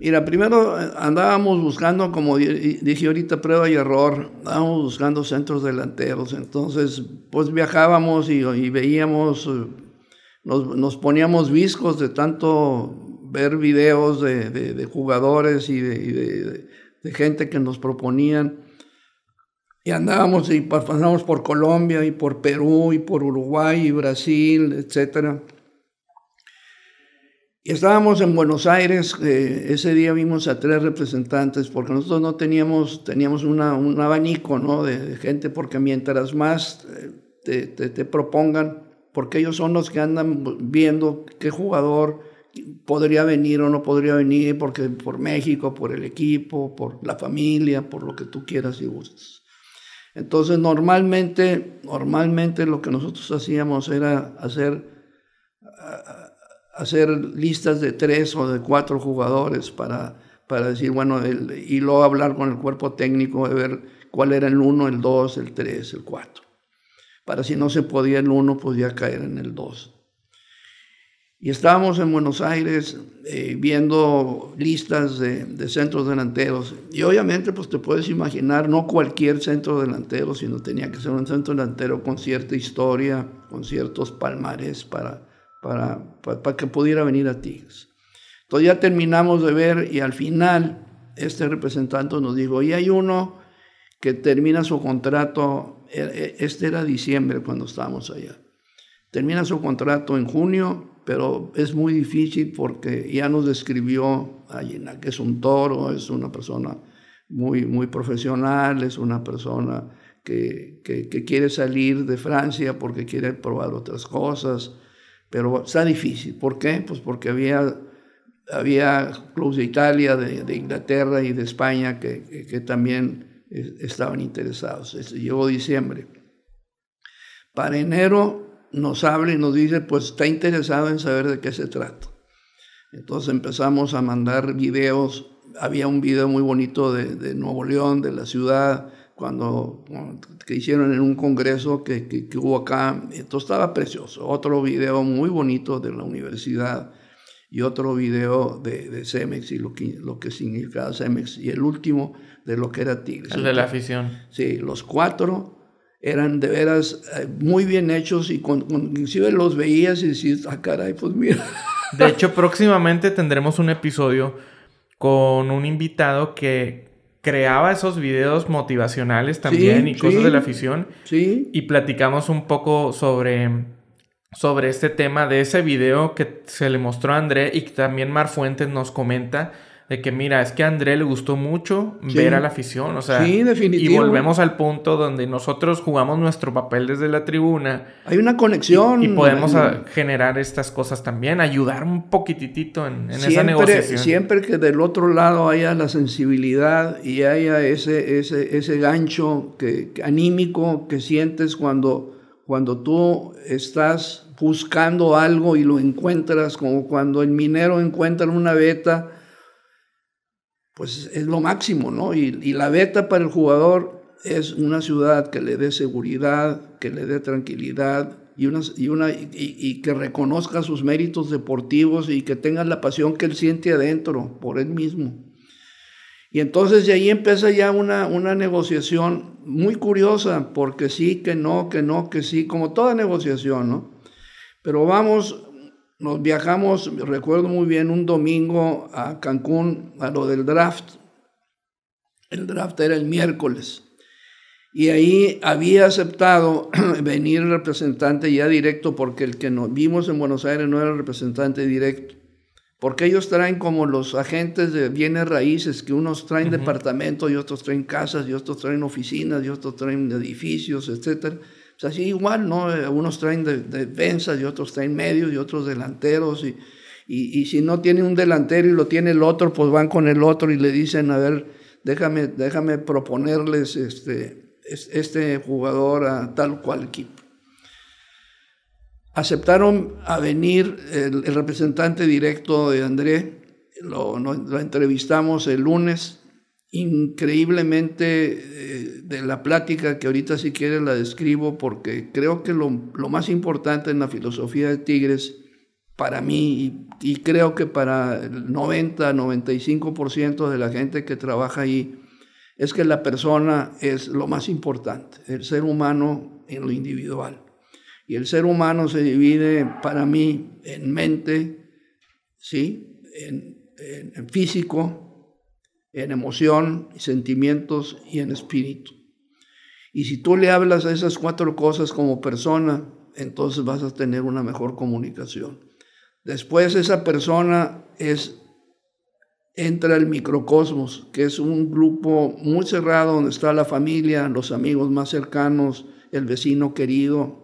Mira, primero eh, andábamos buscando, como dije ahorita, prueba y error, andábamos buscando centros delanteros, entonces pues viajábamos y, veíamos, eh, nos, poníamos viscos de tanto ver videos de, jugadores y, de, gente que nos proponían. Y andábamos y pasábamos por Colombia y por Perú y por Uruguay y Brasil, etcétera. Y estábamos en Buenos Aires, eh, ese día vimos a tres representantes, porque nosotros no teníamos, teníamos una, un abanico ¿no? de, gente, porque mientras más eh, te, propongan, porque ellos son los que andan viendo qué jugador podría venir o no podría venir, porque por México, por el equipo, por la familia, por lo que tú quieras y gustes. Entonces, normalmente, normalmente lo que nosotros hacíamos era hacer hacer listas de tres o de cuatro jugadores para, para decir, bueno, y luego hablar con el cuerpo técnico de ver cuál era el uno, el dos, el tres, el cuatro. Para si no se podía el uno, podía caer en el dos. Y estábamos en Buenos Aires eh, viendo listas de, de, centros delanteros. Y obviamente, pues te puedes imaginar, no cualquier centro delantero, sino tenía que ser un centro delantero con cierta historia, con ciertos palmares para, para, para, que pudiera venir a Tigres. Entonces ya terminamos de ver y al final este representante nos dijo, y hay uno que termina su contrato, e, e, este era diciembre cuando estábamos allá, termina su contrato en junio, pero es muy difícil porque ya nos describió que es un toro, es una persona muy, muy profesional, es una persona que quiere salir de Francia porque quiere probar otras cosas, pero está difícil. ¿Por qué? Pues porque había, había clubes de Italia, de, Inglaterra y de España que, también estaban interesados. Este, llegó diciembre. Para enero nos habla y nos dice, pues está interesado en saber de qué se trata. Entonces empezamos a mandar videos. Había un video muy bonito de, de Nuevo León, de la ciudad, cuando, que hicieron en un congreso que, que, hubo acá. Esto estaba precioso. Otro video muy bonito de la universidad y otro video de, de Cemex y lo que, significaba Cemex y el último de lo que era Tigres. El de la afición. Sí, los cuatro eran de veras eh, muy bien hechos y con, inclusive los veías y decías, ah, caray, pues mira. De hecho, próximamente tendremos un episodio con un invitado que creaba esos videos motivacionales también y cosas de la afición. Sí. Y platicamos un poco sobre, sobre este tema de ese video que se le mostró a André y que también Mar Fuentes nos comenta de que mira, es que a André le gustó mucho ver a la afición, o sea, y volvemos al punto donde nosotros jugamos nuestro papel desde la tribuna. Hay una conexión. Y, podemos ah, generar estas cosas también, ayudar un poquititito en, esa negociación. Siempre que del otro lado haya la sensibilidad y haya ese, ese, gancho que, anímico que sientes cuando, cuando tú estás buscando algo y lo encuentras, como cuando el minero encuentra una veta pues es lo máximo, ¿no? Y, la beta para el jugador es una ciudad que le dé seguridad, que le dé tranquilidad y, una, y, una, que reconozca sus méritos deportivos y que tenga la pasión que él siente adentro por él mismo. Y entonces de ahí empieza ya una, una negociación muy curiosa, porque sí, que no, que no, que sí, como toda negociación, ¿no? Pero vamos nos viajamos, recuerdo muy bien, un domingo a Cancún a lo del draft. El draft era el miércoles. Y ahí había aceptado venir el representante ya directo, porque el que nos vimos en Buenos Aires no era el representante directo. Porque ellos traen como los agentes de bienes raíces, que unos traen departamentos y otros traen casas y otros traen oficinas y otros traen edificios, etcétera pues, así igual, ¿no? Eh, unos traen defensas y otros traen medios y otros delanteros y, si no tiene un delantero y lo tiene el otro, pues van con el otro y le dicen, a ver, déjame, déjame proponerles este, este jugador a tal cual equipo. Aceptaron a venir el, representante directo de André, lo entrevistamos el lunes, increíblemente eh, de la plática que ahorita si quieres la describo porque creo que lo, lo más importante en la filosofía de Tigres para mí y, creo que para el 90-95% de la gente que trabaja ahí es que la persona es lo más importante, el ser humano en lo individual. Y el ser humano se divide para mí en mente, ¿sí? en físico, en emoción, sentimientos y en espíritu. Y si tú le hablas a esas cuatro cosas como persona, entonces vas a tener una mejor comunicación. Después esa persona es entra al microcosmos, que es un grupo muy cerrado donde está la familia, los amigos más cercanos, el vecino querido.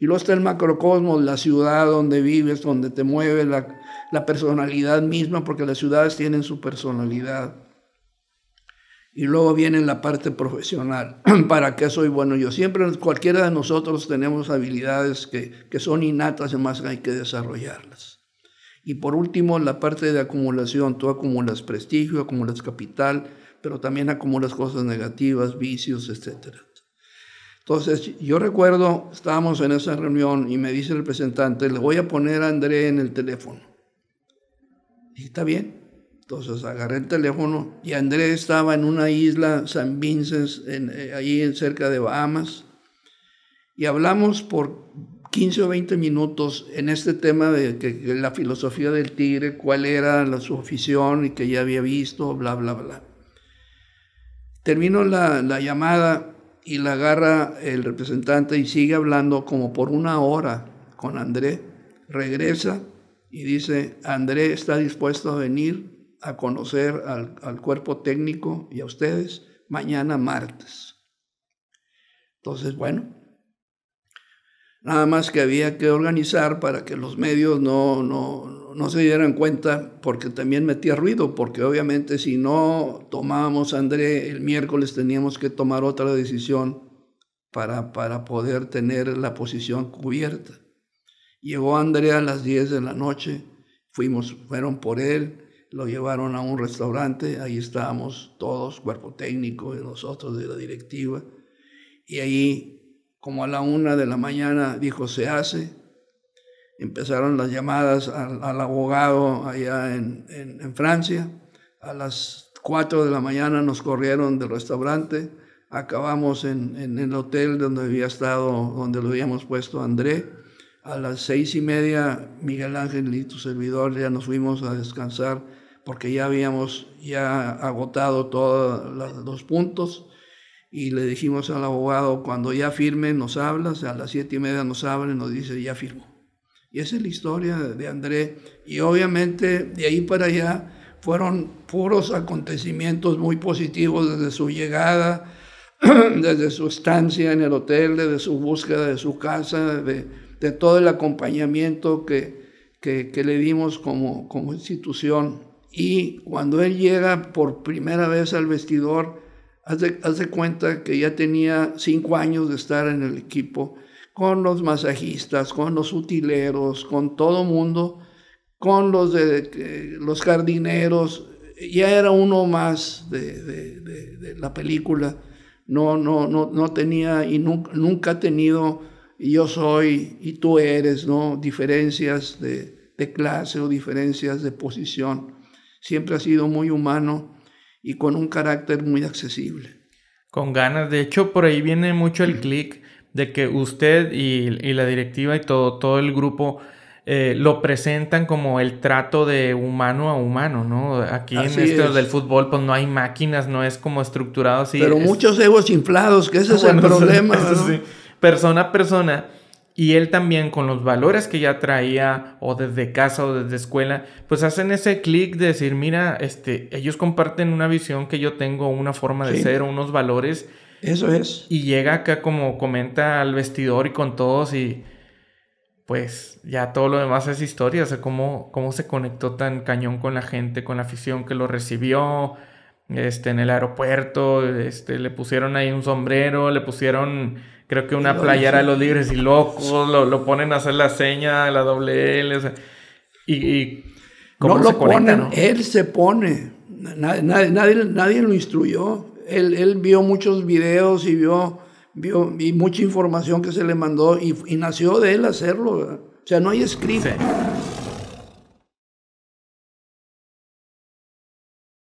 Y luego está el macrocosmos, la ciudad donde vives, donde te mueve la, la personalidad misma, porque las ciudades tienen su personalidad. Y luego viene la parte profesional. ¿Para qué soy bueno yo? Siempre cualquiera de nosotros tenemos habilidades que, que son innatas, y más hay que desarrollarlas. Y por último, la parte de acumulación. Tú acumulas prestigio, acumulas capital, pero también acumulas cosas negativas, vicios, etc. Entonces, yo recuerdo, estábamos en esa reunión y me dice el representante, le voy a poner a André en el teléfono. Y está bien, entonces agarré el teléfono y Andrés estaba en una isla, San Vincent, en, eh, ahí cerca de Bahamas. Y hablamos por 15 o 20 minutos en este tema de la filosofía del tigre, cuál era su afición y que ya había visto, bla, bla, bla. Termino la, la llamada y la agarra el representante y sigue hablando como por una hora con André. Regresa y dice, André está dispuesto a venir a conocer al, cuerpo técnico y a ustedes mañana martes. Entonces, bueno, nada más que había que organizar para que los medios no, no, se dieran cuenta, porque también metía ruido, porque obviamente si no tomábamos, André, el miércoles teníamos que tomar otra decisión para, para poder tener la posición cubierta. Llegó André a las 10 de la noche, fuimos, fueron por él, lo llevaron a un restaurante, ahí estábamos todos, cuerpo técnico, y nosotros, de la directiva, y ahí, como a la una de la mañana, dijo, se hace, empezaron las llamadas al, abogado allá en, Francia, a las cuatro de la mañana nos corrieron del restaurante, acabamos en, en el hotel donde había estado, donde lo habíamos puesto André, a las seis y media, Miguel Ángel y tu servidor ya nos fuimos a descansar porque ya habíamos ya agotado todos los puntos y le dijimos al abogado, cuando ya firme nos hablas, a las siete y media nos habla y nos dice, ya firmó. Y esa es la historia de André. Y obviamente de ahí para allá fueron puros acontecimientos muy positivos desde su llegada, desde su estancia en el hotel, desde su búsqueda de su casa, de, de todo el acompañamiento que, que, que, le dimos como, como institución. Y cuando él llega por primera vez al vestidor, hace, cuenta que ya tenía cinco años de estar en el equipo, con los masajistas, con los utileros, con todo mundo, con los, de, eh, los jardineros, ya era uno más de, la película. No, no, no, no tenía y nunca, ha tenido yo soy y tú eres, ¿no? Diferencias de, clase o diferencias de posición siempre ha sido muy humano y con un carácter muy accesible. Con ganas, de hecho por ahí viene mucho el clic de que usted y, la directiva y todo, todo el grupo eh, lo presentan como el trato de humano a humano, ¿no? Aquí en esto del fútbol, pues no hay máquinas, no es como estructurado así. Pero muchos egos inflados, que ese es el problema. Persona a persona y él también con los valores que ya traía o desde casa o desde escuela, pues hacen ese clic de decir, mira, este, ellos comparten una visión que yo tengo, una forma de ser, unos valores. Eso es. Y llega acá como comenta al vestidor y con todos y pues ya todo lo demás es historia, o sea, cómo, cómo se conectó tan cañón con la gente, con la afición que lo recibió, este, en el aeropuerto, este, le pusieron ahí un sombrero, le pusieron creo que una playera de los libres y locos, lo, ponen a hacer la seña, la doble L, y, ¿cómo lo ponen, él se pone, nadie, nadie, lo instruyó, él, vio muchos videos y vio, vio y mucha información que se le mandó y, nació de él hacerlo, o sea, no hay escrito. Sí.